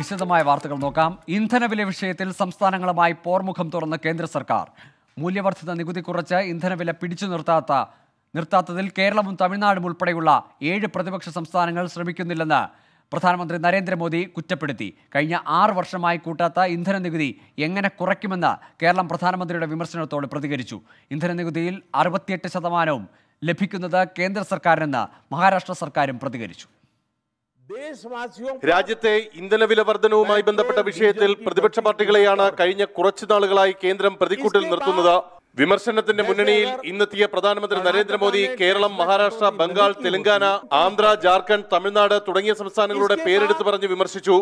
വിശദമായ വാർത്തകൾ നോക്കാം ഇന്ധനവില വിഷയത്തിൽ സംസ്ഥാനങ്ങളുമായി പോർമുഖം തുറന്ന് കേന്ദ്ര സർക്കാർ മൂല്യവർദ്ധിത നികുതി കുറച്ച് ഇന്ധനവില പിടിച്ചു നിർത്താത്ത നിർത്താത്തതിൽ കേരളവും തമിഴ്നാടും ഉൾപ്പെടെയുള്ള ഏഴ് പ്രതിപക്ഷ സംസ്ഥാനങ്ങൾ ശ്രമിക്കുന്നില്ലെന്ന് പ്രധാനമന്ത്രി നരേന്ദ്രമോദി കുറ്റപ്പെടുത്തി കഴിഞ്ഞ ആറ് വർഷമായി കൂട്ടാത്ത ഇന്ധന നികുതി എങ്ങനെ കുറയ്ക്കുമെന്ന് കേരളം പ്രധാനമന്ത്രിയുടെ വിമർശനത്തോട് പ്രതികരിച്ചു ഇന്ധന നികുതിയിൽ അറുപത്തിയെട്ട് ശതമാനവും ലഭിക്കുന്നത് കേന്ദ്ര സർക്കാരിനെന്ന് മഹാരാഷ്ട്ര സർക്കാരും പ്രതികരിച്ചു രാജ്യത്തെ ഇന്ധന വില വർധനവുമായി ബന്ധപ്പെട്ട വിഷയത്തിൽ പ്രതിപക്ഷ പാർട്ടികളെയാണ് കഴിഞ്ഞ കുറച്ചു നാളുകളായി കേന്ദ്രം പ്രതിക്കൂട്ടിൽ നിർത്തുന്നത് വിമർശനത്തിന്റെ മുന്നണിയിൽ ഇന്നെത്തിയ പ്രധാനമന്ത്രി നരേന്ദ്രമോദി കേരളം മഹാരാഷ്ട്ര ബംഗാൾ തെലങ്കാന ആന്ധ്ര ജാർഖണ്ഡ് തമിഴ്നാട് തുടങ്ങിയ സംസ്ഥാനങ്ങളുടെ പേരെടുത്ത് പറഞ്ഞ് വിമർശിച്ചു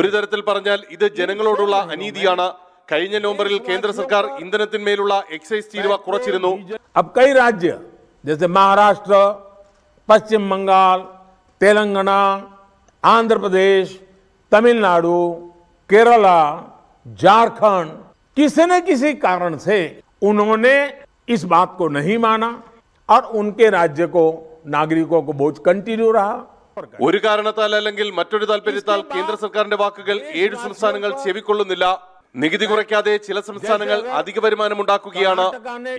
ഒരു തരത്തിൽ പറഞ്ഞാൽ ഇത് ജനങ്ങളോടുള്ള അനീതിയാണ് കഴിഞ്ഞ നവംബറിൽ കേന്ദ്ര സർക്കാർ ഇന്ധനത്തിന്മേലുള്ള എക്സൈസ് തീരുവ കുറച്ചിരുന്നു മഹാരാഷ്ട്ര പശ്ചിമ ബംഗാൾ തെലങ്കാന आंध्र प्रदेश तमिलनाडु केरला झारखंड किसी न किसी कारण से उन्होंने इस बात को नहीं माना और उनके राज्य को नागरिकों को बोझ कंटिन्यू रहा ഒരു കാരണത്താൽ അല്ലെങ്കിൽ മറ്റൊരു താല്പര്യത്താൽ കേന്ദ്ര സർക്കാരിന്റെ വാക്കുകൾ ഏഴ് സംസ്ഥാനങ്ങൾ ചെവിക്കൊള്ളുന്നില്ല നികുതി കുറയ്ക്കാതെ ചില സംസ്ഥാനങ്ങൾ അധിക വരുമാനം ഉണ്ടാക്കുകയാണ്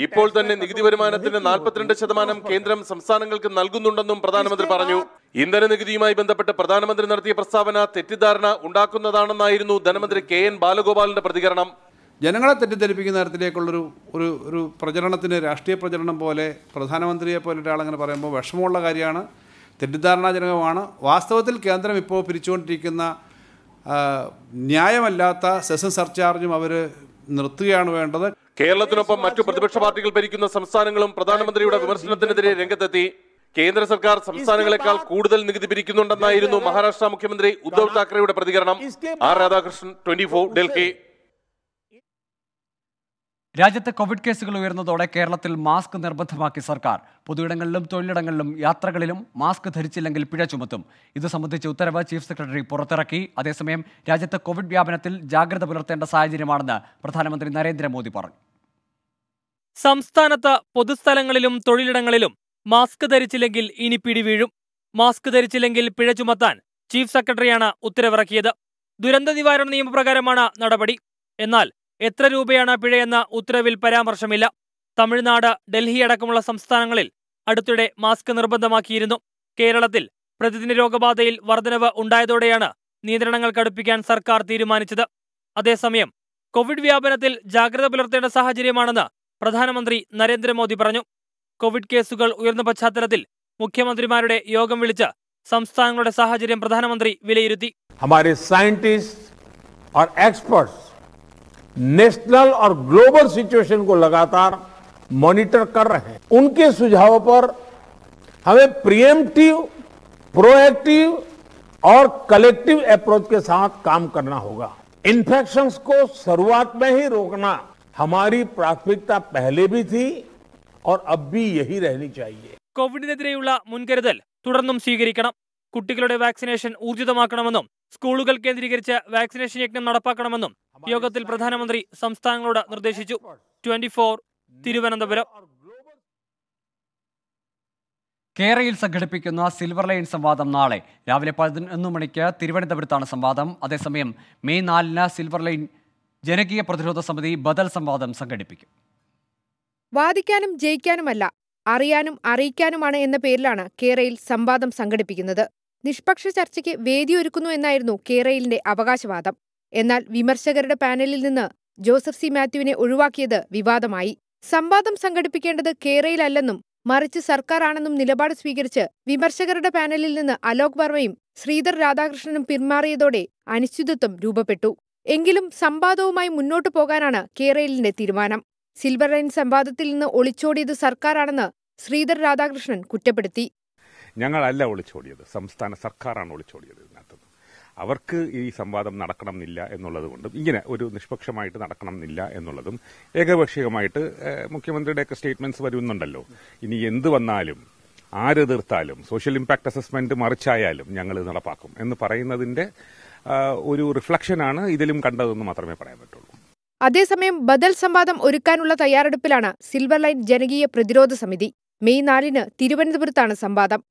ഇപ്പോൾ തന്നെ നികുതി വരുമാനത്തിന്റെ നാൽപ്പത്തിരണ്ട് ശതമാനം കേന്ദ്രം സംസ്ഥാനങ്ങൾക്ക് നൽകുന്നുണ്ടെന്നും പ്രധാനമന്ത്രി പറഞ്ഞു ഇന്ധന നികുതിയുമായി ബന്ധപ്പെട്ട് പ്രധാനമന്ത്രി നടത്തിയ പ്രസ്താവന തെറ്റിദ്ധാരണ ഉണ്ടാക്കുന്നതാണെന്നായിരുന്നു ധനമന്ത്രി കെ എൻ ബാലഗോപാലിന്റെ പ്രതികരണം ജനങ്ങളെ തെറ്റിദ്ധരിപ്പിക്കുന്ന തരത്തിലേക്കുള്ളൊരു ഒരു ഒരു പ്രചരണത്തിന് രാഷ്ട്രീയ പ്രചരണം പോലെ പ്രധാനമന്ത്രിയെ പോലെ ഒരാളങ്ങനെ പറയുമ്പോൾ വിഷമമുള്ള കാര്യമാണ് തെറ്റിദ്ധാരണാജനകമാണ് വാസ്തവത്തിൽ കേന്ദ്രം ഇപ്പോൾ പിരിച്ചുകൊണ്ടിരിക്കുന്ന ന്യായമല്ലാത്ത സെഷൻ സർചാർജും അവർ നിർത്തുകയാണ് വേണ്ടത് കേരളത്തിനൊപ്പം മറ്റു പ്രതിപക്ഷ പാർട്ടികൾ ഭരിക്കുന്ന സംസ്ഥാനങ്ങളും പ്രധാനമന്ത്രിയുടെ വിമർശനത്തിനെതിരെ രംഗത്തെത്തി കേന്ദ്ര സർക്കാർ സംസ്ഥാനങ്ങളെക്കാൾ കൂടുതൽ നികുതി പിരിക്കുന്നുണ്ടെന്നായിരുന്നു മഹാരാഷ്ട്ര മുഖ്യമന്ത്രി ഉദ്ധവ് താക്കറെയുടെ പ്രതികരണം R Radhakrishnan twenty four Delhi രാജ്യത്ത് കോവിഡ് കേസുകൾ ഉയർന്നതോടെ കേരളത്തിൽ മാസ്ക് നിർബന്ധമാക്കി സർക്കാർ പൊതുയിടങ്ങളിലും തൊഴിലിടങ്ങളിലും യാത്രകളിലും മാസ്ക് ധരിച്ചില്ലെങ്കിൽ പിഴ ചുമത്തും ഇത് സംബന്ധിച്ച് ഉത്തരവ് ചീഫ് സെക്രട്ടറി പുറത്തിറക്കി അതേസമയം രാജ്യത്ത് കോവിഡ് വ്യാപനത്തിൽ ജാഗ്രത പുലർത്തേണ്ട സാഹചര്യമാണെന്ന് പ്രധാനമന്ത്രി നരേന്ദ്രമോദി പറഞ്ഞു സംസ്ഥാനത്ത് പൊതുസ്ഥലങ്ങളിലും തൊഴിലിടങ്ങളിലും മാസ്ക് ധരിച്ചില്ലെങ്കിൽ ഇനി പിടിവീഴും മാസ്ക് ധരിച്ചില്ലെങ്കിൽ പിഴ ചുമത്താൻ ചീഫ് സെക്രട്ടറിയാണ് ഉത്തരവിറക്കിയത് ദുരന്ത നിവാരണ നിയമപ്രകാരമാണ് നടപടി എന്നാൽ എത്ര രൂപയാണ് പിഴയെന്ന ഉത്തരവിൽ പരാമർശമില്ല തമിഴ്നാട് ഡൽഹി അടക്കമുള്ള സംസ്ഥാനങ്ങളിൽ അടുത്തിടെ മാസ്ക് നിർബന്ധമാക്കിയിരുന്നു കേരളത്തിൽ പ്രതിദിന രോഗബാധയിൽ വർധനവ് ഉണ്ടായതോടെയാണ് നിയന്ത്രണങ്ങൾ കടുപ്പിക്കാൻ സർക്കാർ തീരുമാനിച്ചത് അതേസമയം കോവിഡ് വ്യാപനത്തിൽ ജാഗ്രത പുലർത്തേണ്ട സാഹചര്യമാണെന്ന് പ്രധാനമന്ത്രി നരേന്ദ്രമോദി പറഞ്ഞു കോവിഡ് കേസുകൾ ഉയർന്ന പശ്ചാത്തലത്തിൽ മുഖ്യമന്ത്രിമാരുടെ യോഗം വിളിച്ച് സംസ്ഥാനങ്ങളുടെ സാഹചര്യം പ്രധാനമന്ത്രി വിലയിരുത്തി हमारे साइंटिस्ट और एक्सपर्ट्स नेशनल और ग्लोबल सिचुएशन को लगातार मॉनिटर कर रहे हैं उनके सुझावों पर हमें प्रियमटिव प्रोएक्टिव और कलेक्टिव अप्रोच के साथ काम करना होगा इन्फेक्शन को शुरुआत में ही रोकना हमारी प्राथमिकता पहले भी थी और अब भी यही रहनी चाहिए കോവിഡിനെതിരെയുള്ള മുൻകരുതൽ തുടർന്നും സ്വീകരിക്കണം കുട്ടികളുടെ വാക്സിനേഷൻ ഊർജിതമാക്കണമെന്നും സ്കൂളുകൾ കേന്ദ്രീകരിച്ച് വാക്സിനേഷൻ യജ്ഞം നടപ്പാക്കണമെന്നും യോഗത്തിൽ പ്രധാനമന്ത്രി സംസ്ഥാനങ്ങളോട് നിർദ്ദേശിച്ചു ട്വന്റി തിരുവനന്തപുരം കേരയിൽ സംഘടിപ്പിക്കുന്ന സിൽവർ ലൈൻ സംവാദം നാളെ രാവിലെ പതിനൊന്ന് മണിക്ക് തിരുവനന്തപുരത്താണ് സംവാദം അതേസമയം മെയ് നാലിന് സിൽവർ ലൈൻ ജനകീയ പ്രതിരോധ സമിതി ബദൽ സംവാദം സംഘടിപ്പിക്കും വാദിക്കാനും ജയിക്കാനുമല്ല അറിയാനും അറിയിക്കാനുമാണ് എന്ന പേരിലാണ് കേരയിൽ സംവാദം സംഘടിപ്പിക്കുന്നത് നിഷ്പക്ഷ ചർച്ചയ്ക്ക് വേദിയൊരുക്കുന്നു എന്നായിരുന്നു കേരയിലിന്റെ അവകാശവാദം എന്നാൽ വിമർശകരുടെ പാനലിൽ നിന്ന് ജോസഫ് സി മാത്യുവിനെ ഒഴിവാക്കിയത് വിവാദമായി സംവാദം സംഘടിപ്പിക്കേണ്ടത് കേരയിലല്ലെന്നും മറിച്ച് സർക്കാരാണെന്നും നിലപാട് സ്വീകരിച്ച് വിമർശകരുടെ പാനലിൽ നിന്ന് അലോക് വർമ്മയും ശ്രീധർ രാധാകൃഷ്ണനും പിന്മാറിയതോടെ അനിശ്ചിതത്വം രൂപപ്പെട്ടു എങ്കിലും സംവാദവുമായി മുന്നോട്ടു പോകാനാണ് കേരയിലിന്റെ തീരുമാനം സിൽവർ ലൈൻ സംവാദത്തിൽ നിന്ന് ഒളിച്ചോടിയത് സർക്കാരാണെന്ന് ശ്രീധർ രാധാകൃഷ്ണൻ കുറ്റപ്പെടുത്തി ഞങ്ങളല്ല ഒളിച്ചോടിയത് സംസ്ഥാന സർക്കാരാണ് ഒളിച്ചോടിയത് ഇതിനകത്ത് അവർക്ക് ഈ സംവാദം നടക്കണം എന്നില്ല എന്നുള്ളത് കൊണ്ടും ഇങ്ങനെ ഒരു നിഷ്പക്ഷമായിട്ട് നടക്കണം എന്നില്ല എന്നുള്ളതും ഏകപക്ഷീയമായിട്ട് മുഖ്യമന്ത്രിയുടെയൊക്കെ സ്റ്റേറ്റ്മെന്റ്സ് വരുന്നുണ്ടല്ലോ ഇനി എന്ത് വന്നാലും എതിർത്താലും സോഷ്യൽ ഇമ്പാക്ട് അസസ്മെന്റ് മറിച്ചായാലും ഞങ്ങൾ നടപ്പാക്കും എന്ന് പറയുന്നതിന്റെ ഒരു റിഫ്ലക്ഷനാണ് ഇതിലും കണ്ടതെന്ന് മാത്രമേ പറയാൻ പറ്റുള്ളൂ അതേസമയം ബദൽ സംവാദം ഒരുക്കാനുള്ള തയ്യാറെടുപ്പിലാണ് സിൽവർ ലൈൻ ജനകീയ പ്രതിരോധ സമിതി മെയ് നാലിന് തിരുവനന്തപുരത്താണ് സംവാദം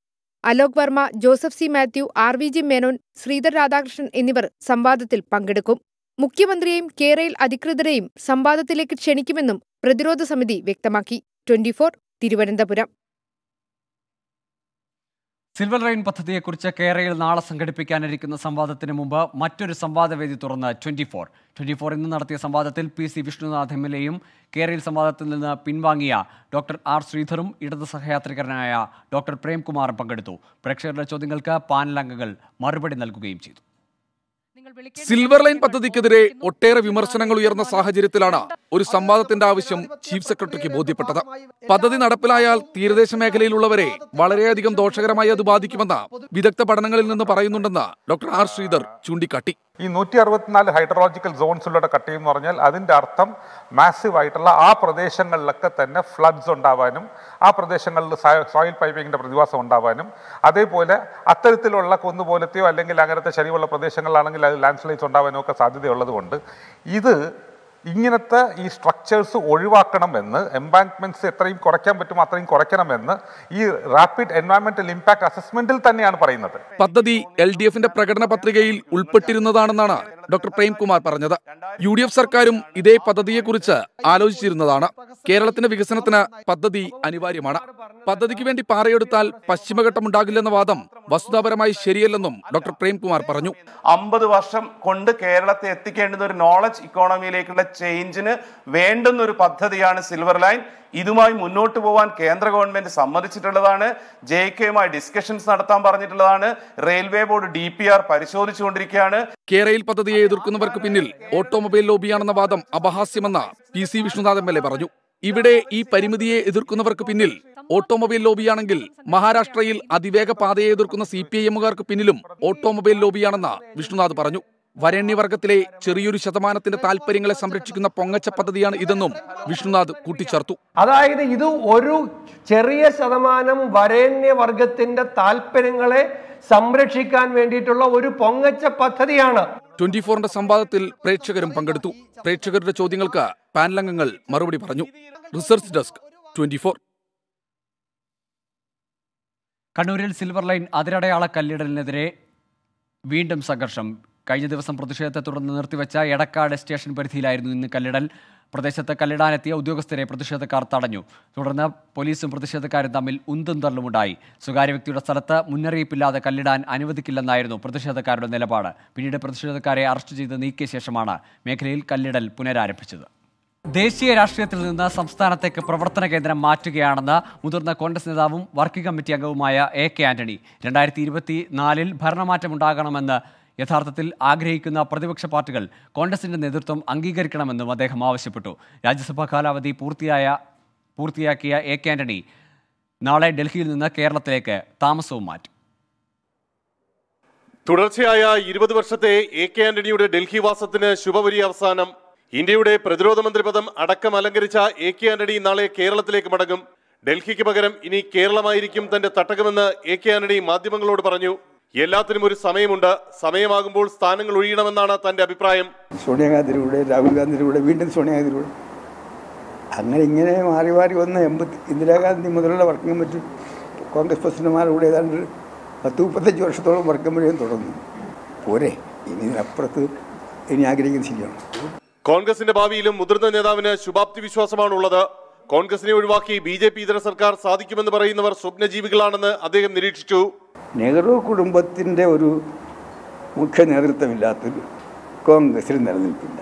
Alok Varma Joseph C Mathew R V G Menon Sreedhar Radhakrishnan എന്നിവർ സംവാദത്തിൽ പങ്കെടുക്കും മുഖ്യമന്ത്രിയെയും കേരയിൽ അധികൃതരെയും സംവാദത്തിലേക്ക് ക്ഷണിക്കുമെന്നും പ്രതിരോധ സമിതി വ്യക്തമാക്കി ട്വന്റി തിരുവനന്തപുരം സിൽവർ റെയിൻ പദ്ധതിയെക്കുറിച്ച് കേരളയിൽ നാളെ സംഘടിപ്പിക്കാനിരിക്കുന്ന സംവാദത്തിന് മുമ്പ് മറ്റൊരു സംവാദവേദി തുറന്ന് ട്വന്റി ഫോർ ട്വന്റി ഫോർ ഇന്ന് നടത്തിയ സംവാദത്തിൽ P C Vishnunath M L എയും കേരളയിൽ സംവാദത്തിൽ നിന്ന് പിൻവാങ്ങിയ ഡോക്ടർ ആർ ശ്രീധറും ഇടത് സഹയാത്രികരനായ ഡോക്ടർ പ്രേംകുമാറും പങ്കെടുത്തു പ്രേക്ഷകരുടെ ചോദ്യങ്ങൾക്ക് പാനൽ അംഗങ്ങൾ മറുപടി നൽകുകയും ചെയ്തു സിൽവർ ലൈൻ പദ്ധതിക്കെതിരെ ഒട്ടേറെ വിമർശനങ്ങൾ ഉയർന്ന സാഹചര്യത്തിലാണ് ഒരു സംവാദത്തിന്റെ ആവശ്യം ചീഫ് സെക്രട്ടറിക്ക് ബോധ്യപ്പെട്ടത് പദ്ധതി നടപ്പിലായാൽ തീരദേശ മേഖലയിലുള്ളവരെ വളരെയധികം ദോഷകരമായി അത് ബാധിക്കുമെന്ന് വിദഗ്ധ പഠനങ്ങളിൽ നിന്ന് പറയുന്നുണ്ടെന്ന് ഡോക്ടർ ആർ ശ്രീധർ ചൂണ്ടിക്കാട്ടി ഈ നൂറ്റി അറുപത്തിനാല് ഹൈഡ്രോളജിക്കൽ സോൺസ് കട്ട് കട്ടയും പറഞ്ഞാൽ അതിൻ്റെ അർത്ഥം ആയിട്ടുള്ള ആ പ്രദേശങ്ങളിലൊക്കെ തന്നെ ഫ്ലഡ്സ് ഉണ്ടാവാനും ആ പ്രദേശങ്ങളിൽ സോയിൽ പൈപ്പിങ്ങിൻ്റെ പ്രതിഭാസം ഉണ്ടാവാനും അതേപോലെ അത്തരത്തിലുള്ള കുന്നുപോലത്തെയോ അല്ലെങ്കിൽ അങ്ങനത്തെ ശരിയുള്ള പ്രദേശങ്ങളിലാണെങ്കിൽ അത് ലാൻഡ് സ്ലൈഡ്സ് ഉണ്ടാവാനും ഒക്കെ സാധ്യതയുള്ളതുകൊണ്ട് ഇത് ഇങ്ങനത്തെ ഈ സ്ട്രക്ചേഴ്സ് ഒഴിവാക്കണമെന്ന് എംബാങ്ക്മെൻറ്റ്സ് എത്രയും കുറയ്ക്കാൻ പറ്റുമോ അത്രയും കുറയ്ക്കണമെന്ന് ഈ റാപ്പിഡ് എൻവയോൺമെന്റൽ ഇമ്പാക്ട് അസസ്മെന്റിൽ തന്നെയാണ് പറയുന്നത് പദ്ധതി എൽ ഡി എഫിന്റെ പ്രകടന പത്രികയിൽ ഉൾപ്പെട്ടിരുന്നതാണെന്നാണ് ഡോക്ടർ പ്രേംകുമാർ പറഞ്ഞത് യു ഡി എഫ് സർക്കാരും ഇതേ പദ്ധതിയെക്കുറിച്ച് ആലോചിച്ചിരുന്നതാണ് കേരളത്തിന്റെ വികസനത്തിന് പദ്ധതി അനിവാര്യമാണ് പദ്ധതിക്ക് വേണ്ടി പാറയെടുത്താൽ പശ്ചിമഘട്ടം ഉണ്ടാകില്ലെന്ന വാദം വസ്തുതാപരമായി ശരിയല്ലെന്നും ഡോക്ടർ പ്രേംകുമാർ പറഞ്ഞു അമ്പത് വർഷം കൊണ്ട് കേരളത്തെ എത്തിക്കേണ്ടുന്ന ഒരു നോളജ് ഇക്കോണമിയിലേക്കുള്ള ചേഞ്ചിന് വേണ്ടുന്ന ഒരു പദ്ധതിയാണ് സിൽവർ ലൈൻ ഇതുമായി മുന്നോട്ട് പോകാൻ കേന്ദ്ര ഗവൺമെന്റ് സമ്മതിച്ചിട്ടുള്ളതാണ് ജെ കെയുമായി ഡിസ്കഷൻസ് നടത്താൻ പറഞ്ഞിട്ടുള്ളതാണ് railway board D P R പരിശോധിച്ചുകൊണ്ടിരിക്കുകയാണ് കെ റെയിൽ പദ്ധതിയെ എതിർക്കുന്നവർക്ക് പിന്നിൽ ഓട്ടോമൊബൈൽ ലോബിയാണെന്ന വാദം അപഹാസ്യമെന്ന് P C Vishnunath M L A പറഞ്ഞു ഇവിടെ ഈ പരിമിതിയെ എതിർക്കുന്നവർക്ക് പിന്നിൽ ഓട്ടോമൊബൈൽ ലോബിയാണെങ്കിൽ മഹാരാഷ്ട്രയിൽ അതിവേഗ പാതയെ എതിർക്കുന്ന സി പി ഐ എമ്മുകാർക്ക് പിന്നിലും ഓട്ടോമൊബൈൽ ലോബിയാണെന്ന് വിഷ്ണുനാഥ് പറഞ്ഞു വരേണ്യവർഗത്തിലെ ചെറിയൊരു ശതമാനത്തിന്റെ താല്പര്യങ്ങളെ സംരക്ഷിക്കുന്ന പൊങ്ങച്ച പദ്ധതിയാണ് ഇതെന്നും വിഷ്ണുനാഥ് കൂട്ടിച്ചേർത്തു അതായത് ഇത് ഒരു ചെറിയ ശതമാനം വരേണ്യവർഗത്തിന്റെ താല്പര്യങ്ങളെ സംരക്ഷിക്കാൻ വേണ്ടിയിട്ടുള്ള ഒരു പൊങ്ങച്ച പദ്ധതിയാണ് ട്വന്റി ഫോറിന്റെ സംവാദത്തിൽ പ്രേക്ഷകരും പങ്കെടുത്തു പ്രേക്ഷകരുടെ ചോദ്യങ്ങൾക്ക് പാനലംഗങ്ങൾ മറുപടി പറഞ്ഞു റിസർച്ച് ഡെസ്ക് ട്വന്റി കണ്ണൂരിൽ സിൽവർ ലൈൻ അതിരടയാള കല്ലിടലിനെതിരെ വീണ്ടും സംഘർഷം കഴിഞ്ഞ ദിവസം പ്രതിഷേധത്തെ തുടർന്ന് നിർത്തിവെച്ച എടക്കാട് സ്റ്റേഷൻ പരിധിയിലായിരുന്നു ഇന്ന് കല്ലിടൽ പ്രദേശത്ത് കല്ലിടാനെത്തിയ ഉദ്യോഗസ്ഥരെ പ്രതിഷേധക്കാർ തടഞ്ഞു തുടർന്ന് പോലീസും പ്രതിഷേധക്കാരും തമ്മിൽ ഉന്തും തള്ളുമുണ്ടായി സ്വകാര്യ വ്യക്തിയുടെ സ്ഥലത്ത് മുന്നറിയിപ്പില്ലാതെ കല്ലിടാൻ അനുവദിക്കില്ലെന്നായിരുന്നു പ്രതിഷേധക്കാരുടെ നിലപാട് പിന്നീട് പ്രതിഷേധക്കാരെ അറസ്റ്റ് ചെയ്ത് നീക്കിയ ശേഷമാണ് മേഖലയിൽ കല്ലിടൽ പുനരാരംഭിച്ചത് ദേശീയ രാഷ്ട്രീയത്തിൽ നിന്ന് സംസ്ഥാനത്തേക്ക് പ്രവർത്തന കേന്ദ്രം മാറ്റുകയാണെന്ന് മുതിർന്ന കോൺഗ്രസ് നേതാവും വർക്കിംഗ് കമ്മിറ്റി അംഗവുമായ എ കെ ആന്റണി രണ്ടായിരത്തി ഇരുപത്തി നാലിൽ ഭരണമാറ്റമുണ്ടാകണമെന്ന് യഥാർത്ഥത്തിൽ ആഗ്രഹിക്കുന്ന പ്രതിപക്ഷ പാർട്ടികൾ കോൺഗ്രസിന്റെ നേതൃത്വം അംഗീകരിക്കണമെന്നും അദ്ദേഹം ആവശ്യപ്പെട്ടു രാജ്യസഭാ കാലാവധി പൂർത്തിയായ പൂർത്തിയാക്കിയ എ കെ ആന്റണി നാളെ ഡൽഹിയിൽ നിന്ന് കേരളത്തിലേക്ക് താമസവും മാറ്റും തുടർച്ചയായ ഇരുപത് വർഷത്തെ എ കെ ആന്റണിയുടെ ഡൽഹി വാസത്തിന് ശുഭവരി അവസാനം ഇന്ത്യയുടെ പ്രതിരോധ മന്ത്രി പദം അടക്കം അലങ്കരിച്ച എ കെ ആന്റണി നാളെ കേരളത്തിലേക്ക് മടങ്ങും ഡൽഹിക്ക് പകരം ഇനി കേരളമായിരിക്കും തന്റെ തട്ടകമെന്ന് എ കെ ആന്റണി മാധ്യമങ്ങളോട് പറഞ്ഞു എല്ലാത്തിനും ഒരു സമയമുണ്ട് സമയമാകുമ്പോൾ സ്ഥാനങ്ങൾ ഒഴിയണമെന്നാണ് തന്റെ അഭിപ്രായം സോണിയാഗാന്ധിയിലൂടെ രാഹുൽ ഗാന്ധിയിലൂടെ വീണ്ടും സോണിയാഗാന്ധിയിലൂടെ അങ്ങനെ ഇങ്ങനെ മാറി മാറി വന്ന എൺപത്തി ഇന്ദിരാഗാന്ധി മുതലുള്ള വർക്കിംഗ് കമ്മിറ്റി കോൺഗ്രസ് പ്രസിഡന്റുമാരുടെ ഏതാണ്ട് പത്ത് മുപ്പത്തഞ്ച് വർഷത്തോളം വർക്കിംഗ് കമ്മിറ്റിയും തുടർന്നു പോരെ ഇനി ഇതിനപ്പുറത്ത് ഇനി ആഗ്രഹിക്കുന്ന ശരിയാണ് കോൺഗ്രസിന്റെ ഭാവിയിലും മുതിർന്ന നേതാവിന് ശുഭാപ്തി വിശ്വാസമാണുള്ളത് കോൺഗ്രസിനെ ഒഴിവാക്കി ബി ജെ പി ഇതര സർക്കാർ സാധിക്കുമെന്ന് പറയുന്നവർ സ്വപ്നജീവികളാണെന്ന് അദ്ദേഹം നിരീക്ഷിച്ചു നെഹ്റു കുടുംബത്തിൻ്റെ ഒരു മുഖ്യ നേതൃത്വമില്ലാത്തൊരു കോൺഗ്രസ്സിൽ നിലനിൽപ്പില്ല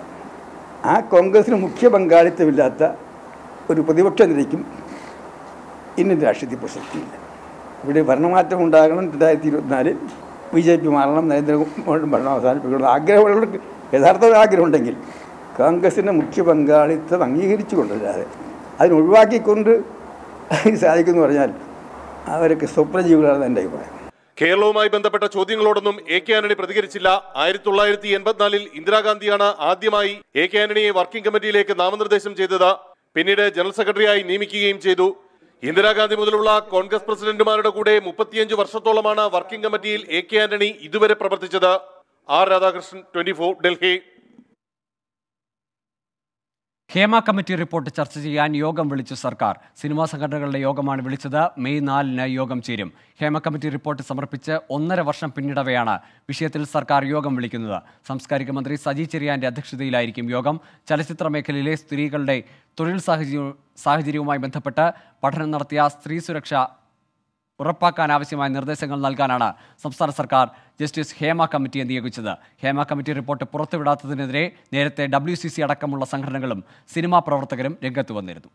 ആ കോൺഗ്രസ്സിന് മുഖ്യ പങ്കാളിത്തമില്ലാത്ത ഒരു പ്രതിപക്ഷ നിലയ്ക്കും ഇന്ന് രാഷ്ട്രീയത്തിൽ പ്രസക്തിയില്ല ഇവിടെ ഭരണമാറ്റം ഉണ്ടാകണം രണ്ടായിരത്തി ഇരുപത്തിനാലിൽ ബി ജെ പി മാറണം നരേന്ദ്രമോദി ഭരണം അവസാനിപ്പിക്കണം ആഗ്രഹമുള്ളവർക്ക് യഥാർത്ഥ ആഗ്രഹം ഉണ്ടെങ്കിൽ കോൺഗ്രസിൻ്റെ മുഖ്യ പങ്കാളിത്തം അംഗീകരിച്ചു കൊണ്ടല്ലാതെ അതിനൊഴിവാക്കിക്കൊണ്ട് സാധിക്കുമെന്ന് പറഞ്ഞാൽ അവരൊക്കെ സ്വപ്നജീവികളാണെന്ന് എൻ്റെ അഭിപ്രായം കേരളവുമായി ബന്ധപ്പെട്ട ചോദ്യങ്ങളോടൊന്നും എ കെ ആന്റണി പ്രതികരിച്ചില്ല ആയിരത്തി തൊള്ളായിരത്തി എൺപത്തിനാലിൽ ഇന്ദിരാഗാന്ധിയാണ് ആദ്യമായി എ കെ ആന്റണിയെ വർക്കിംഗ് കമ്മിറ്റിയിലേക്ക് നാമനിർദ്ദേശം ചെയ്തത് പിന്നീട് ജനറൽ സെക്രട്ടറിയായി നിയമിക്കുകയും ചെയ്തു ഇന്ദിരാഗാന്ധി മുതലുള്ള കോൺഗ്രസ് പ്രസിഡന്റുമാരുടെ കൂടെ മുപ്പത്തിയഞ്ച് വർഷത്തോളമാണ് വർക്കിംഗ് കമ്മിറ്റിയിൽ എ കെ ആന്റണി ഇതുവരെ പ്രവർത്തിച്ചത് R Radhakrishnan twenty Delhi Hema committee report ചർച്ച ചെയ്യാൻ യോഗം വിളിച്ചു സർക്കാർ സിനിമാ സംഘടനകളുടെ യോഗമാണ് വിളിച്ചത് മെയ് നാലിന് യോഗം ചേരും ഹേമ കമ്മിറ്റി റിപ്പോർട്ട് സമർപ്പിച്ച് ഒന്നര വർഷം പിന്നിടവെയാണ് വിഷയത്തിൽ സർക്കാർ യോഗം വിളിക്കുന്നത് സാംസ്കാരിക മന്ത്രി സജി ചെറിയാന്റെ അധ്യക്ഷതയിലായിരിക്കും യോഗം ചലച്ചിത്ര മേഖലയിലെ സ്ത്രീകളുടെ തൊഴിൽ സാഹചര്യ സാഹചര്യവുമായി ബന്ധപ്പെട്ട് പഠനം നടത്തിയ സ്ത്രീ സുരക്ഷ ഉറപ്പാക്കാൻ ആവശ്യമായ നിർദ്ദേശങ്ങൾ നൽകാനാണ് സംസ്ഥാന സർക്കാർ ജസ്റ്റിസ് ഹേമ കമ്മിറ്റിയെ നിയോഗിച്ചത് ഹേമ കമ്മിറ്റി റിപ്പോർട്ട് പുറത്തുവിടാത്തതിനെതിരെ നേരത്തെ ഡബ്ല്യു സി സി അടക്കമുള്ള സംഘടനകളും സിനിമാ പ്രവർത്തകരും രംഗത്ത് വന്നിരുന്നു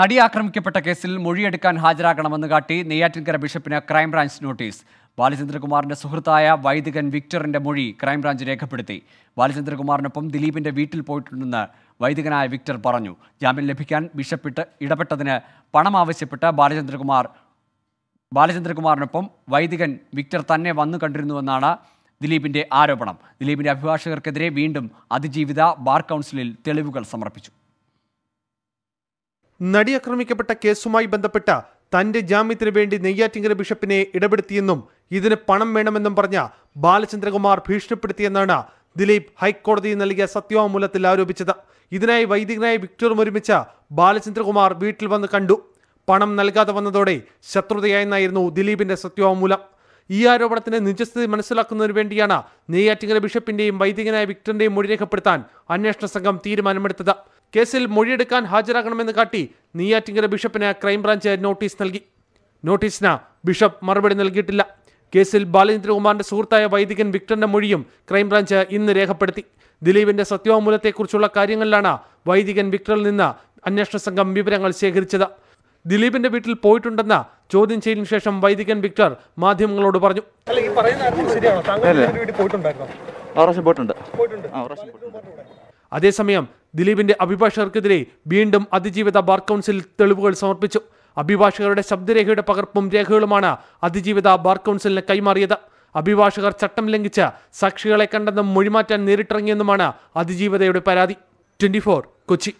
നടി ആക്രമിക്കപ്പെട്ട കേസിൽ മൊഴിയെടുക്കാൻ ഹാജരാകണമെന്ന് കാട്ടി നെയ്യാറ്റിൻകര ബിഷപ്പിന് ക്രൈംബ്രാഞ്ച് നോട്ടീസ് ബാലചന്ദ്രകുമാറിന്റെ സുഹൃത്തായ വൈദികൻ വിക്ടറിന്റെ മൊഴി ക്രൈംബ്രാഞ്ച് രേഖപ്പെടുത്തി ബാലചന്ദ്രകുമാറിനൊപ്പം ദിലീപിന്റെ വീട്ടിൽ പോയിട്ടുണ്ടെന്ന് വൈദികനായ വിക്ടർ പറഞ്ഞു ജാമ്യം ലഭിക്കാൻ ബിഷപ്പിട്ട് ഇടപെട്ടതിന് പണം ആവശ്യപ്പെട്ട് ബാലചന്ദ്രകുമാർ ബാലചന്ദ്രകുമാറിനൊപ്പം വൈദികൻ വിക്ടർ തന്നെ വന്നു കണ്ടിരുന്നുവെന്നാണ് ദിലീപിൻ്റെ ആരോപണം ദിലീപിൻ്റെ അഭിഭാഷകർക്കെതിരെ വീണ്ടും അതിജീവിത ബാർ കൗൺസിലിൽ തെളിവുകൾ സമർപ്പിച്ചു നടി ആക്രമിക്കപ്പെട്ട കേസുമായി ബന്ധപ്പെട്ട തന്റെ ജാമ്യത്തിന് വേണ്ടി നെയ്യാറ്റിങ്കര ബിഷപ്പിനെ ഇടപെടുത്തിയെന്നും ഇതിന് പണം വേണമെന്നും പറഞ്ഞ ബാലചന്ദ്രകുമാർ ഭീഷണിപ്പെടുത്തിയെന്നാണ് ദിലീപ് ഹൈക്കോടതിയിൽ നൽകിയ സത്യവാങ്മൂലത്തിൽ ആരോപിച്ചത് ഇതിനായി വൈദികനായ വിക്ടറും ഒരുമിച്ച ബാലചന്ദ്രകുമാർ വീട്ടിൽ വന്ന് കണ്ടു പണം നൽകാതെ വന്നതോടെ ശത്രുതയായെന്നായിരുന്നു ദിലീപിന്റെ സത്യവാങ്മൂലം ഈ ആരോപണത്തിന് നിജസ്ഥിതി മനസ്സിലാക്കുന്നതിന് വേണ്ടിയാണ് നെയ്യാറ്റിങ്ങര ബിഷപ്പിന്റെയും വൈദികനായ വിക്ടറിന്റെയും മൊഴി രേഖപ്പെടുത്താൻ അന്വേഷണ സംഘം തീരുമാനമെടുത്തത് കേസിൽ മൊഴിയെടുക്കാൻ ഹാജരാകണമെന്ന് കാട്ടി നെയ്യാറ്റിങ്ങര ബിഷപ്പിന് ക്രൈംബ്രാഞ്ച് നോട്ടീസ് നൽകി നോട്ടീസിന് ബിഷപ്പ് മറുപടി നൽകിയിട്ടില്ല കേസിൽ ബാലചന്ദ്രകുമാറിന്റെ സുഹൃത്തായ വൈദികൻ വിക്ടറിന്റെ മൊഴിയും ക്രൈംബ്രാഞ്ച് ഇന്ന് രേഖപ്പെടുത്തി ദിലീപിന്റെ സത്യവാങ്മൂലത്തെക്കുറിച്ചുള്ള കാര്യങ്ങളിലാണ് വൈദികൻ വിക്ടറിൽ നിന്ന് അന്വേഷണ സംഘം വിവരങ്ങൾ ശേഖരിച്ചത് ദിലീപിന്റെ വീട്ടിൽ പോയിട്ടുണ്ടെന്ന ചോദ്യം ചെയ്യലിന് ശേഷം വൈദികൻ വിക്ടർ മാധ്യമങ്ങളോട് പറഞ്ഞു അതേസമയം ദിലീപിന്റെ അഭിഭാഷകർക്കെതിരെ വീണ്ടും അതിജീവിത ബാർ കൗൺസിൽ തെളിവുകൾ സമർപ്പിച്ചു അഭിഭാഷകരുടെ ശബ്ദരേഖയുടെ പകർപ്പും രേഖകളുമാണ് അതിജീവിത ബാർ കൗൺസിലിന് കൈമാറിയത് അഭിഭാഷകർ ചട്ടം ലംഘിച്ച് സാക്ഷികളെ കണ്ടെന്നും മൊഴിമാറ്റാൻ നേരിട്ടിറങ്ങിയെന്നുമാണ് അതിജീവിതയുടെ പരാതി ട്വന്റി കൊച്ചി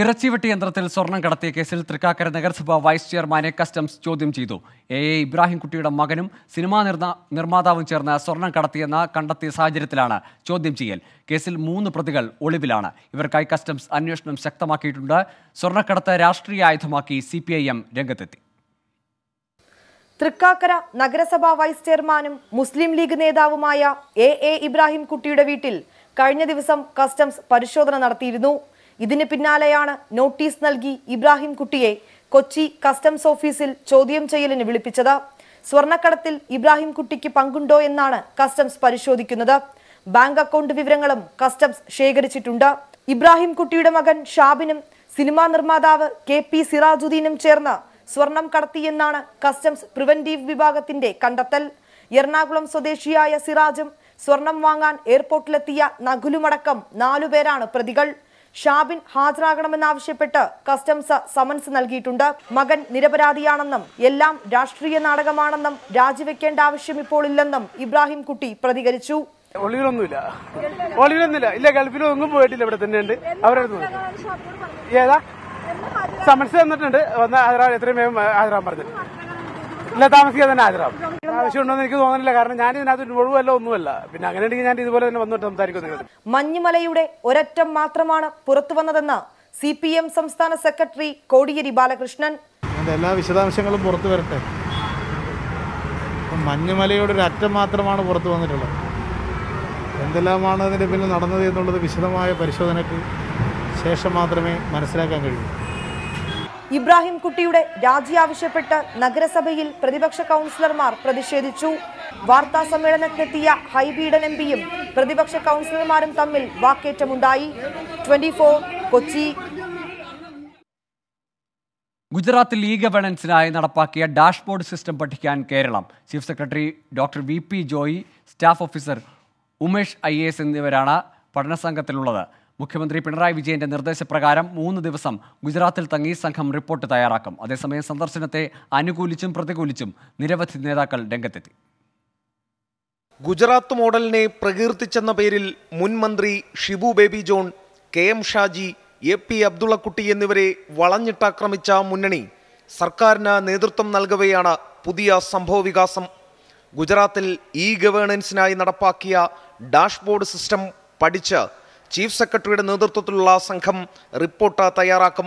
ഇറച്ചിവെട്ടി യന്ത്രത്തിൽ സ്വർണം കടത്തിയ കേസിൽ തൃക്കാക്കര നഗരസഭ വൈസ് ചെയർമാനെ കസ്റ്റംസ് ചോദ്യം ചെയ്തു എ എ ഇബ്രാഹിംകുട്ടിയുടെ മകനും സിനിമാ നിർമ്മാതാവും ചേർന്ന് സ്വർണം കടത്തിയെന്ന കണ്ടെത്തിയ സാഹചര്യത്തിലാണ് ചോദ്യം ചെയ്യൽ കേസിൽ മൂന്ന് പ്രതികൾ ഒളിവിലാണ് ഇവർക്കായി കസ്റ്റംസ് അന്വേഷണം ശക്തമാക്കിയിട്ടുണ്ട് സ്വർണ്ണക്കടത്ത് രാഷ്ട്രീയ ആയുധമാക്കി സി രംഗത്തെത്തി തൃക്കാക്കര നഗരസഭാ വൈസ് ചെയർമാനും മുസ്ലിം ലീഗ് നേതാവുമായ എ എ ഇബ്രാഹിം കുട്ടിയുടെ വീട്ടിൽ കഴിഞ്ഞ ദിവസം കസ്റ്റംസ് പരിശോധന നടത്തിയിരുന്നു ഇതിന് പിന്നാലെയാണ് നോട്ടീസ് നൽകി ഇബ്രാഹിം കുട്ടിയെ കൊച്ചി കസ്റ്റംസ് ഓഫീസിൽ ചോദ്യം ചെയ്യലിന് വിളിപ്പിച്ചത് സ്വർണ്ണക്കടത്തിൽ ഇബ്രാഹിം കുട്ടിക്ക് പങ്കുണ്ടോ എന്നാണ് കസ്റ്റംസ് പരിശോധിക്കുന്നത് ബാങ്ക് അക്കൗണ്ട് വിവരങ്ങളും കസ്റ്റംസ് ശേഖരിച്ചിട്ടുണ്ട് ഇബ്രാഹിം കുട്ടിയുടെ മകൻ ഷാബിനും സിനിമാ നിർമ്മാതാവ് കെ പി സിറാജുദ്ദീനും ചേർന്ന് സ്വർണം കടത്തിയെന്നാണ് കസ്റ്റംസ് പ്രിവന്റീവ് വിഭാഗത്തിന്റെ കണ്ടെത്തൽ എറണാകുളം സ്വദേശിയായ സിറാജും സ്വർണം വാങ്ങാൻ എയർപോർട്ടിലെത്തിയ നഖുലുമടക്കം നാലുപേരാണ് പ്രതികൾ ഷാബിൻ ഹാജരാകണമെന്നാവശ്യപ്പെട്ട് കസ്റ്റംസ് സമൻസ് നൽകിയിട്ടുണ്ട് മകൻ നിരപരാധിയാണെന്നും എല്ലാം രാഷ്ട്രീയ നാടകമാണെന്നും രാജിവെക്കേണ്ട ആവശ്യം ഇപ്പോൾ ഇല്ലെന്നും ഇബ്രാഹിം കുട്ടി പ്രതികരിച്ചു ഒളിവിലൊന്നുമില്ല ഒളിവിലൊന്നുമില്ല ഇല്ല ഗൾഫിലും ഒന്നും പോയിട്ടില്ല ഇവിടെ തന്നെയുണ്ട് അവരടുത്ത് സമൻസ് തന്നിട്ടുണ്ട് വന്ന എത്രയും വേഗം ആദരാൻ പറഞ്ഞു ഇല്ല താമസിക്കാതെ തന്നെ ഹാജരാകും ആവശ്യമുണ്ടെന്ന് എനിക്ക് തോന്നുന്നില്ല കാരണം ഞാൻ ഇതിനകത്ത് ഇൻവോൾവ് ഒന്നുമല്ല പിന്നെ ഉണ്ടെങ്കിൽ ഞാൻ ഇതുപോലെ തന്നെ വന്നിട്ട് സംസാരിക്കും മഞ്ഞുമലയുടെ ഒരറ്റം മാത്രമാണ് പുറത്തു വന്നതെന്ന് സി പി എം സംസ്ഥാന സെക്രട്ടറി കോടിയേരി ബാലകൃഷ്ണൻ എല്ലാ വിശദാംശങ്ങളും പുറത്തു വരട്ടെ മഞ്ഞുമലയുടെ ഒരു അറ്റം മാത്രമാണ് പുറത്തു വന്നിട്ടുള്ളത് എന്തെല്ലാമാണ് അതിൻ്റെ പിന്നിൽ നടന്നത് എന്നുള്ളത് വിശദമായ പരിശോധനയ്ക്ക് ശേഷം മാത്രമേ മനസ്സിലാക്കാൻ കഴിയൂ ഇബ്രാഹിം കുട്ടിയുടെ രാജി ആവശ്യപ്പെട്ട് നഗരസഭയിൽ പ്രതിപക്ഷ കൗൺസിലർമാർ പ്രതിഷേധിച്ചു വാർത്താ സമ്മേളനത്തിനെത്തിയ ഹൈബീഡൻ എം പിയും പ്രതിപക്ഷ കൗൺസിലർമാരും തമ്മിൽ വാക്കേറ്റമുണ്ടായി കൊച്ചി ഗുജറാത്ത് ലീഗ് ഗവേണൻസിനായി നടപ്പാക്കിയ ഡാഷ്ബോർഡ് സിസ്റ്റം പഠിക്കാൻ Keralam chief secretary doctor V P Joy staff officer Umesh I എന്നിവരാണ് പഠന സംഘത്തിലുള്ളത് മുഖ്യമന്ത്രി പിണറായി വിജയന്റെ നിർദ്ദേശപ്രകാരം മൂന്ന് ദിവസം ഗുജറാത്തിൽ തങ്ങി സംഘം റിപ്പോർട്ട് തയ്യാറാക്കും അതേസമയം സന്ദർശനത്തെ അനുകൂലിച്ചും പ്രതികൂലിച്ചും നിരവധി നേതാക്കൾ രംഗത്തെത്തി ഗുജറാത്ത് മോഡലിനെ പ്രകീർത്തിച്ചെന്ന പേരിൽ മുൻ മന്ത്രി Shibu Baby John K M Shaji A P Abdullakutty എന്നിവരെ വളഞ്ഞിട്ടാക്രമിച്ച മുന്നണി സർക്കാരിന് നേതൃത്വം നൽകവെയാണ് പുതിയ സംഭവവികാസം ഗുജറാത്തിൽ ഇ ഗവേണൻസിനായി നടപ്പാക്കിയ ഡാഷ്ബോർഡ് സിസ്റ്റം പഠിച്ച് ചീഫ് സെക്രട്ടറിയുടെ നേതൃത്വത്തിലുള്ള സംഘം റിപ്പോർട്ട് തയ്യാറാക്കും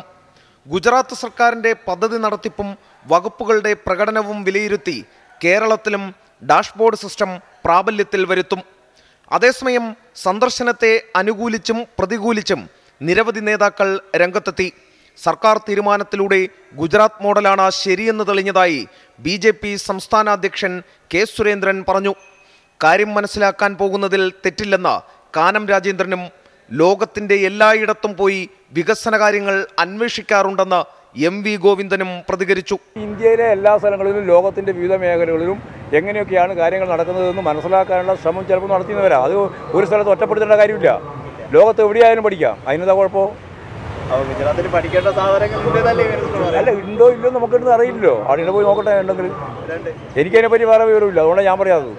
ഗുജറാത്ത് സർക്കാരിൻ്റെ പദ്ധതി നടത്തിപ്പും വകുപ്പുകളുടെ പ്രകടനവും വിലയിരുത്തി കേരളത്തിലും ഡാഷ്ബോർഡ് സിസ്റ്റം പ്രാബല്യത്തിൽ വരുത്തും അതേസമയം സന്ദർശനത്തെ അനുകൂലിച്ചും പ്രതികൂലിച്ചും നിരവധി നേതാക്കൾ രംഗത്തെത്തി സർക്കാർ തീരുമാനത്തിലൂടെ ഗുജറാത്ത് മോഡലാണ് ശരിയെന്ന് തെളിഞ്ഞതായി ബി ജെ പി സംസ്ഥാന അധ്യക്ഷൻ കെ സുരേന്ദ്രൻ പറഞ്ഞു കാര്യം മനസ്സിലാക്കാൻ പോകുന്നതിൽ തെറ്റില്ലെന്ന് കാനം രാജേന്ദ്രനും ലോകത്തിൻ്റെ എല്ലായിടത്തും പോയി വികസന കാര്യങ്ങൾ അന്വേഷിക്കാറുണ്ടെന്ന് എം വി ഗോവിന്ദനും പ്രതികരിച്ചു ഇന്ത്യയിലെ എല്ലാ സ്ഥലങ്ങളിലും ലോകത്തിൻ്റെ വിവിധ മേഖലകളിലും എങ്ങനെയൊക്കെയാണ് കാര്യങ്ങൾ നടക്കുന്നതെന്ന് മനസ്സിലാക്കാനുള്ള ശ്രമം ചിലപ്പോൾ നടത്തിയെന്ന് അത് ഒരു സ്ഥലത്ത് ഒറ്റപ്പെടുത്തേണ്ട കാര്യമില്ല ലോകത്ത് എവിടെയായാലും പഠിക്കാം അതിനെന്താ കുഴപ്പമോ ഗുജറാത്തിൽ പഠിക്കേണ്ട സാധനങ്ങൾ അല്ല ഉണ്ടോ ഇല്ലയോ നമുക്കിന്ന് അറിയില്ലല്ലോ അവിടെ പോയി നോക്കട്ടെ ഉണ്ടെങ്കിൽ എനിക്കതിനെപ്പറ്റി വേറെ വിവരമില്ല അതുകൊണ്ടാണ് ഞാൻ പറയാത്തത്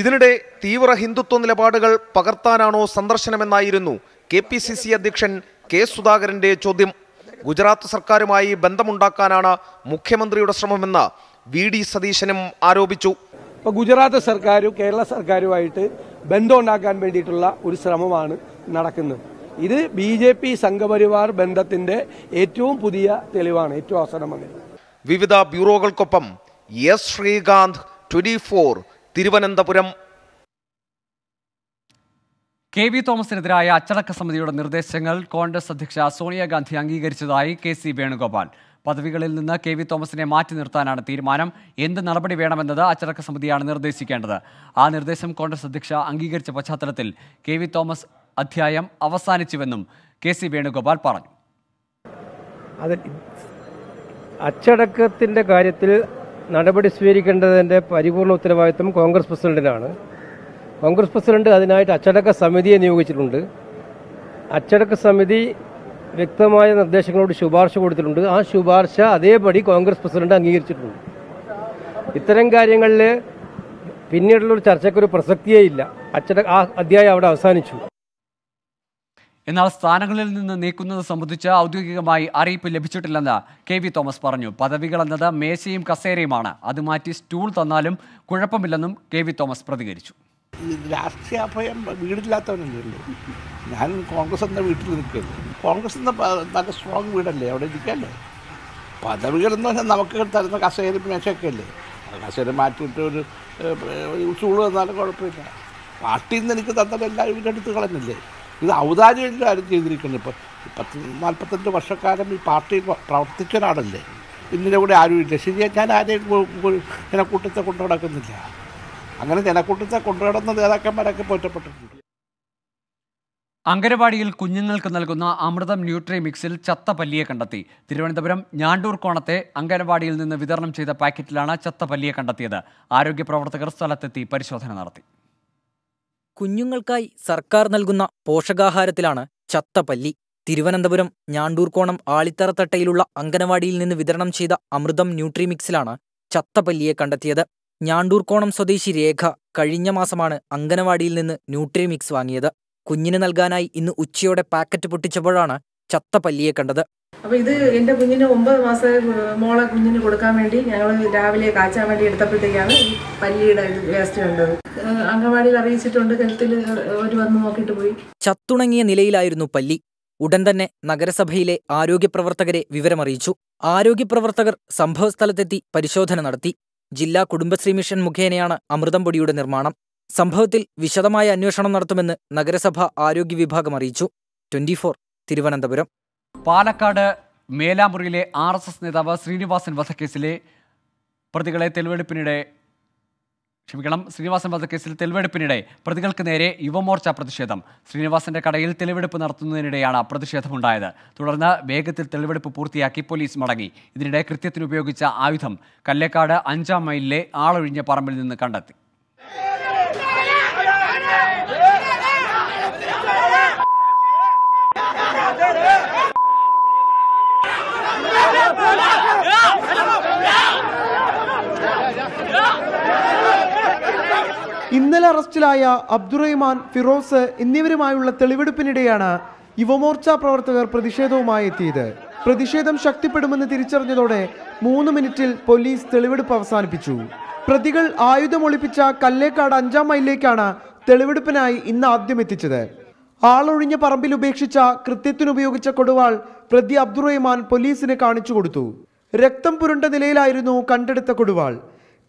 ഇതിനിടെ തീവ്ര ഹിന്ദുത്വ നിലപാടുകൾ പകർത്താനാണോ സന്ദർശനമെന്നായിരുന്നു കെ പി സി സി അധ്യക്ഷൻ കെ സുധാകരന്റെ ചോദ്യം ഗുജറാത്ത് സർക്കാരുമായി ബന്ധമുണ്ടാക്കാനാണ് മുഖ്യമന്ത്രിയുടെ ശ്രമമെന്ന് വി ഡി സതീശനും ആരോപിച്ചു ഇപ്പോൾ ഗുജറാത്ത് സർക്കാരും കേരള സർക്കാരുമായിട്ട് ബന്ധമുണ്ടാക്കാൻ വേണ്ടിയിട്ടുള്ള ഒരു ശ്രമമാണ് നടക്കുന്നത് ഇത് ബി ജെ പി സംഘപരിവാർ ബന്ധത്തിന്റെ ഏറ്റവും പുതിയ തെളിവാണ് ഏറ്റവും അവസരം വിവിധ ബ്യൂറോകൾക്കൊപ്പം S Sreekanth twenty four Thiruvananthapuram K V തോമസിനെതിരായ അച്ചടക്ക സമിതിയുടെ നിർദ്ദേശങ്ങൾ കോൺഗ്രസ് അധ്യക്ഷ സോണിയാഗാന്ധി അംഗീകരിച്ചതായി കെ സി വേണുഗോപാൽ പദവികളിൽ നിന്ന് കെ വി തോമസിനെ മാറ്റി നിർത്താനാണ് തീരുമാനം എന്ത് നടപടി വേണമെന്നത് അച്ചടക്ക സമിതിയാണ് നിർദ്ദേശിക്കേണ്ടത് ആ നിർദ്ദേശം കോൺഗ്രസ് അധ്യക്ഷ അംഗീകരിച്ച പശ്ചാത്തലത്തിൽ കെ വി തോമസ് അധ്യായം അവസാനിച്ചുവെന്നും കെ സി വേണുഗോപാൽ പറഞ്ഞു അച്ചടക്കത്തിൻ്റെ കാര്യത്തിൽ നടപടി സ്വീകരിക്കേണ്ടതിൻ്റെ പരിപൂർണ ഉത്തരവാദിത്വം കോൺഗ്രസ് പ്രസിഡന്റിനാണ് കോൺഗ്രസ് പ്രസിഡന്റ് അതിനായിട്ട് അച്ചടക്ക സമിതിയെ നിയോഗിച്ചിട്ടുണ്ട് അച്ചടക്ക സമിതി വ്യക്തമായ നിർദ്ദേശങ്ങളോട് ശുപാർശ കൊടുത്തിട്ടുണ്ട് ആ ശുപാർശ അതേപടി കോൺഗ്രസ് പ്രസിഡന്റ് അംഗീകരിച്ചിട്ടുണ്ട് ഇത്തരം കാര്യങ്ങളിൽ പിന്നീടുള്ള ഒരു ചർച്ചയ്ക്കൊരു പ്രസക്തിയേ ഇല്ല അച്ചടക്ക ആ അധ്യായം അവിടെ അവസാനിച്ചു എന്നാൽ സ്ഥാനങ്ങളിൽ നിന്ന് നീക്കുന്നത് സംബന്ധിച്ച് ഔദ്യോഗികമായി അറിയിപ്പ് ലഭിച്ചിട്ടില്ലെന്ന് കെ വി തോമസ് പറഞ്ഞു പദവികൾ എന്നത് മേശയും കസേരയുമാണ് അത് മാറ്റി സ്റ്റൂൾ തന്നാലും കുഴപ്പമില്ലെന്നും കെ വി തോമസ് പ്രതികരിച്ചു രാഷ്ട്രീയ അഭയം വീടില്ലാത്തവനല്ലല്ലോ ഞാൻ കോൺഗ്രസ് എന്ന വീട്ടിൽ നിൽക്കുന്നത് കോൺഗ്രസ് എന്ന നല്ല സ്ട്രോങ് വീടല്ലേ അവിടെ ഇരിക്കല്ലേ പദവികൾ എന്ന് പറഞ്ഞാൽ നമുക്ക് തരുന്ന കസേര മേശയൊക്കെ അല്ലേ കസേര മാറ്റിയിട്ട് ഒരു ചൂട് തന്നാലും കുഴപ്പമില്ല പാർട്ടിയിൽ നിന്ന് എനിക്ക് തന്നതെല്ലാം ഇവരെടുത്ത് കളഞ്ഞല്ലേ ഇത് ഔദാര്യമായിട്ടും ചെയ്തിരിക്കുന്നത് ഇപ്പോൾ പത്ത് നാൽപ്പത്തഞ്ച് വർഷക്കാലം ഈ പാർട്ടി പ്രവർത്തിച്ച ഒരാളല്ലേ ഇന്നലെ കൂടെ ആരുമില്ല ശരി ഞാൻ ആരെയും ജനക്കൂട്ടത്തെ കൊണ്ടു നടക്കുന്നില്ല അങ്ങനെ ജനക്കൂട്ടത്തെ നടന്ന നേതാക്കന്മാരൊക്കെ പോറ്റപ്പെട്ടിട്ടുണ്ട് അങ്കനവാടിയിൽ കുഞ്ഞുങ്ങൾക്ക് നൽകുന്ന അമൃതം ന്യൂട്രി മിക്സിൽ ചത്ത പല്ലിയെ കണ്ടെത്തി തിരുവനന്തപുരം ഞാണ്ടൂർ കോണത്തെ അങ്കനവാടിയിൽ നിന്ന് വിതരണം ചെയ്ത പാക്കറ്റിലാണ് ചത്ത പല്ലിയെ കണ്ടെത്തിയത് ആരോഗ്യ പ്രവർത്തകർ സ്ഥലത്തെത്തി പരിശോധന നടത്തി കുഞ്ഞുങ്ങൾക്കായി സർക്കാർ നൽകുന്ന പോഷകാഹാരത്തിലാണ് ചത്തപ്പല്ലി തിരുവനന്തപുരം ഞാണ്ടൂർക്കോണം ആളിത്തറത്തട്ടയിലുള്ള അംഗനവാടിയിൽ നിന്ന് വിതരണം ചെയ്ത അമൃതം ന്യൂട്രിമിക്സിലാണ് ചത്തപ്പല്ലിയെ കണ്ടെത്തിയത് ഞാണ്ടൂർക്കോണം സ്വദേശി രേഖ കഴിഞ്ഞ മാസമാണ് അംഗനവാടിയിൽ നിന്ന് ന്യൂട്രിമിക്സ് വാങ്ങിയത് കുഞ്ഞിന് നൽകാനായി ഇന്ന് ഉച്ചയോടെ പാക്കറ്റ് പൊട്ടിച്ചപ്പോഴാണ് ചത്തപ്പല്ലിയെ കണ്ടത് അപ്പോൾ ഇത് എൻ്റെ കുഞ്ഞിന് ഒമ്പത് മാസം മോളെ കുഞ്ഞിന് കൊടുക്കാൻ വേണ്ടി ഞങ്ങൾ രാവിലെ കാച്ചാൻ വേണ്ടി എടുത്തപ്പോഴത്തേക്കാണ് ഈ പല്ലിയുടെ വേസ്റ്റ് കണ്ടത് അംഗൻവാടിയിൽ അറിയിച്ചിട്ടുണ്ട് ഹെൽത്തിൽ ഒരു വന്ന് നോക്കിയിട്ട് പോയി ചത്തുണങ്ങിയ നിലയിലായിരുന്നു പല്ലി ഉടൻ തന്നെ നഗരസഭയിലെ ആരോഗ്യപ്രവർത്തകരെ വിവരമറിയിച്ചു ആരോഗ്യപ്രവർത്തകർ സംഭവസ്ഥലത്തെത്തി പരിശോധന നടത്തി ജില്ലാ കുടുംബശ്രീ മിഷൻ മുഖേനയാണ് അമൃതം പൊടിയുടെ നിർമ്മാണം സംഭവത്തിൽ വിശദമായ അന്വേഷണം നടത്തുമെന്ന് നഗരസഭ ആരോഗ്യ വിഭാഗം അറിയിച്ചു ട്വന്റി തിരുവനന്തപുരം പാലക്കാട് മേലാമുറിയിലെ ആർ എസ് എസ് നേതാവ് ശ്രീനിവാസൻ വധക്കേസിലെ പ്രതികളെ തെളിവെടുപ്പിനിടെ ക്ഷമിക്കണം ശ്രീനിവാസൻ വധക്കേസിൽ തെളിവെടുപ്പിനിടെ പ്രതികൾക്ക് നേരെ യുവമോർച്ച പ്രതിഷേധം ശ്രീനിവാസന്റെ കടയിൽ തെളിവെടുപ്പ് നടത്തുന്നതിനിടെയാണ് പ്രതിഷേധമുണ്ടായത് തുടർന്ന് വേഗത്തിൽ തെളിവെടുപ്പ് പൂർത്തിയാക്കി പോലീസ് മടങ്ങി ഇതിനിടെ കൃത്യത്തിനുപയോഗിച്ച ആയുധം കല്ലേക്കാട് അഞ്ചാം മൈലിലെ ആളൊഴിഞ്ഞ പറമ്പിൽ നിന്ന് കണ്ടെത്തി ഇന്നലെ അറസ്റ്റിലായ അബ്ദുറഹിമാൻ ഫിറോസ് എന്നിവരുമായുള്ള തെളിവെടുപ്പിനിടെയാണ് യുവമോർച്ച പ്രവർത്തകർ പ്രതിഷേധവുമായി എത്തിയത് പ്രതിഷേധം ശക്തിപ്പെടുമെന്ന് തിരിച്ചറിഞ്ഞതോടെ മൂന്ന് മിനിറ്റിൽ പോലീസ് തെളിവെടുപ്പ് അവസാനിപ്പിച്ചു പ്രതികൾ ആയുധമൊളിപ്പിച്ച കല്ലേക്കാട് അഞ്ചാം മൈലിലേക്കാണ് തെളിവെടുപ്പിനായി ഇന്ന് ആദ്യം എത്തിച്ചത് ആളൊഴിഞ്ഞ പറമ്പിൽ ഉപേക്ഷിച്ച കൃത്യത്തിനുപയോഗിച്ച കൊടുവാൾ പ്രതി അബ്ദുറഹിമാൻ പോലീസിന് കാണിച്ചു കൊടുത്തു രക്തം പുരണ്ട നിലയിലായിരുന്നു കണ്ടെടുത്ത കൊടുവാൾ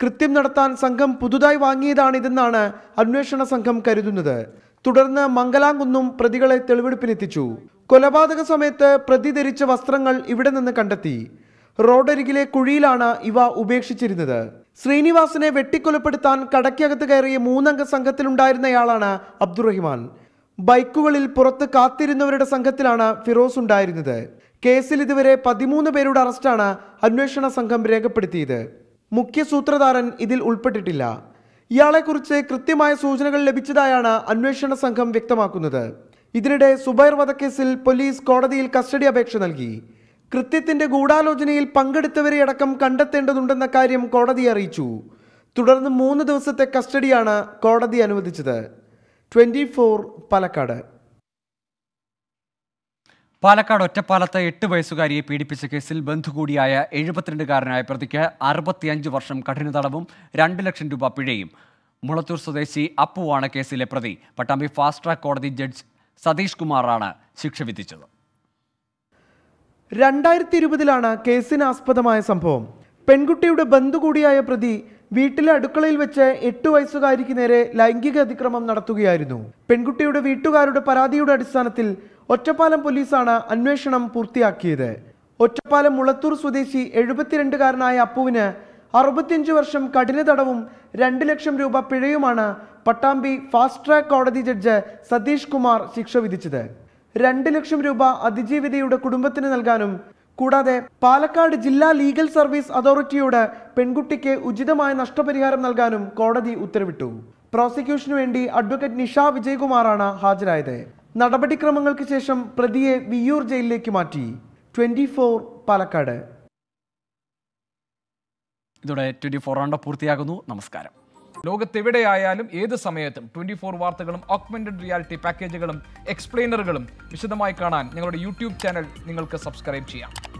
കൃത്യം നടത്താൻ സംഘം പുതുതായി വാങ്ങിയതാണിതെന്നാണ് അന്വേഷണ സംഘം കരുതുന്നത് തുടർന്ന് മംഗലാംകുന്നും പ്രതികളെ തെളിവെടുപ്പിനെത്തിച്ചു കൊലപാതക സമയത്ത് പ്രതി ധരിച്ച വസ്ത്രങ്ങൾ ഇവിടെ നിന്ന് കണ്ടെത്തി റോഡരികിലെ കുഴിയിലാണ് ഇവ ഉപേക്ഷിച്ചിരുന്നത് ശ്രീനിവാസനെ വെട്ടിക്കൊലപ്പെടുത്താൻ കടയ്ക്കകത്ത് കയറിയ മൂന്നംഗ സംഘത്തിലുണ്ടായിരുന്നയാളാണ് അബ്ദുറഹിമാൻ ബൈക്കുകളിൽ പുറത്ത് കാത്തിരുന്നവരുടെ സംഘത്തിലാണ് ഫിറോസ് ഉണ്ടായിരുന്നത് കേസിൽ ഇതുവരെ പതിമൂന്ന് പേരുടെ അറസ്റ്റാണ് അന്വേഷണ സംഘം രേഖപ്പെടുത്തിയത് മുഖ്യ സൂത്രധാരൻ ഇതിൽ ഉൾപ്പെട്ടിട്ടില്ല ഇയാളെക്കുറിച്ച് കൃത്യമായ സൂചനകൾ ലഭിച്ചതായാണ് അന്വേഷണ സംഘം വ്യക്തമാക്കുന്നത് ഇതിനിടെ സുബൈർ വധക്കേസിൽ പോലീസ് കോടതിയിൽ കസ്റ്റഡി അപേക്ഷ നൽകി കൃത്യത്തിന്റെ ഗൂഢാലോചനയിൽ പങ്കെടുത്തവരെ അടക്കം കണ്ടെത്തേണ്ടതുണ്ടെന്ന കാര്യം കോടതി അറിയിച്ചു തുടർന്ന് മൂന്ന് ദിവസത്തെ കസ്റ്റഡിയാണ് കോടതി അനുവദിച്ചത് ട്വന്റി ഫോർ പാലക്കാട് പാലക്കാട് ഒറ്റപ്പാലത്ത് എട്ട് വയസ്സുകാരിയെ പീഡിപ്പിച്ച കേസിൽ ബന്ധു കൂടിയായ എഴുപത്തിരണ്ടുകാരനായ പ്രതിക്ക് അറുപത്തിയഞ്ച് വർഷം കഠിന തടവും രണ്ട് ലക്ഷം രൂപ പിഴയും മുളത്തൂർ സ്വദേശി അപ്പുവാണ് കേസിലെ പ്രതി പട്ടാമ്പി ഫാസ്റ്റ് ട്രാക്ക് കോടതി ജഡ്ജ് സതീഷ് കുമാറാണ് ശിക്ഷ വിധിച്ചത് രണ്ടായിരത്തി ഇരുപതിലാണ് കേസിനാസ്പദമായ സംഭവം പെൺകുട്ടിയുടെ ബന്ധു കൂടിയായ പ്രതി വീട്ടിലെ അടുക്കളയിൽ വെച്ച് എട്ടു വയസ്സുകാരിക്ക് നേരെ ലൈംഗിക അതിക്രമം നടത്തുകയായിരുന്നു പെൺകുട്ടിയുടെ വീട്ടുകാരുടെ പരാതിയുടെ അടിസ്ഥാനത്തിൽ ഒറ്റപ്പാലം പോലീസാണ് അന്വേഷണം പൂർത്തിയാക്കിയത് ഒറ്റപ്പാലം മുളത്തൂർ സ്വദേശി എഴുപത്തിരണ്ടുകാരനായ അപ്പുവിന് അറുപത്തിയഞ്ച് വർഷം കഠിന തടവും രണ്ട് ലക്ഷം രൂപ പിഴയുമാണ് പട്ടാമ്പി ഫാസ്റ്റ് ട്രാക്ക് കോടതി ജഡ്ജ് സതീഷ് കുമാർ ശിക്ഷ വിധിച്ചത് രണ്ട് ലക്ഷം രൂപ അതിജീവിതയുടെ കുടുംബത്തിന് നൽകാനും കൂടാതെ പാലക്കാട് ജില്ലാ ലീഗൽ സർവീസ് അതോറിറ്റിയോട് പെൺകുട്ടിക്ക് ഉചിതമായ നഷ്ടപരിഹാരം നൽകാനും കോടതി ഉത്തരവിട്ടു പ്രോസിക്യൂഷനു വേണ്ടി അഡ്വക്കേറ്റ് നിഷ വിജയകുമാറാണ് ഹാജരായത് നടപടിക്രമങ്ങൾക്ക് ശേഷം പ്രതിയെ വിയ്യൂർ ജയിലിലേക്ക് മാറ്റി ട്വന്റി ഫോർ പാലക്കാട് ഇതോടെ ട്വന്റി ഫോർ റൗണ്ട് പൂർത്തിയാകുന്നു നമസ്കാരം ലോകത്തെവിടെയായാലും ഏത് സമയത്തും ട്വന്റി ഫോർ വാർത്തകളും ഓക്മെന്റഡ് റിയാലിറ്റി പാക്കേജുകളും എക്സ്പ്ലെയിനറുകളും വിശദമായി കാണാൻ ഞങ്ങളുടെ യൂട്യൂബ് ചാനൽ നിങ്ങൾക്ക് സബ്സ്ക്രൈബ് ചെയ്യാം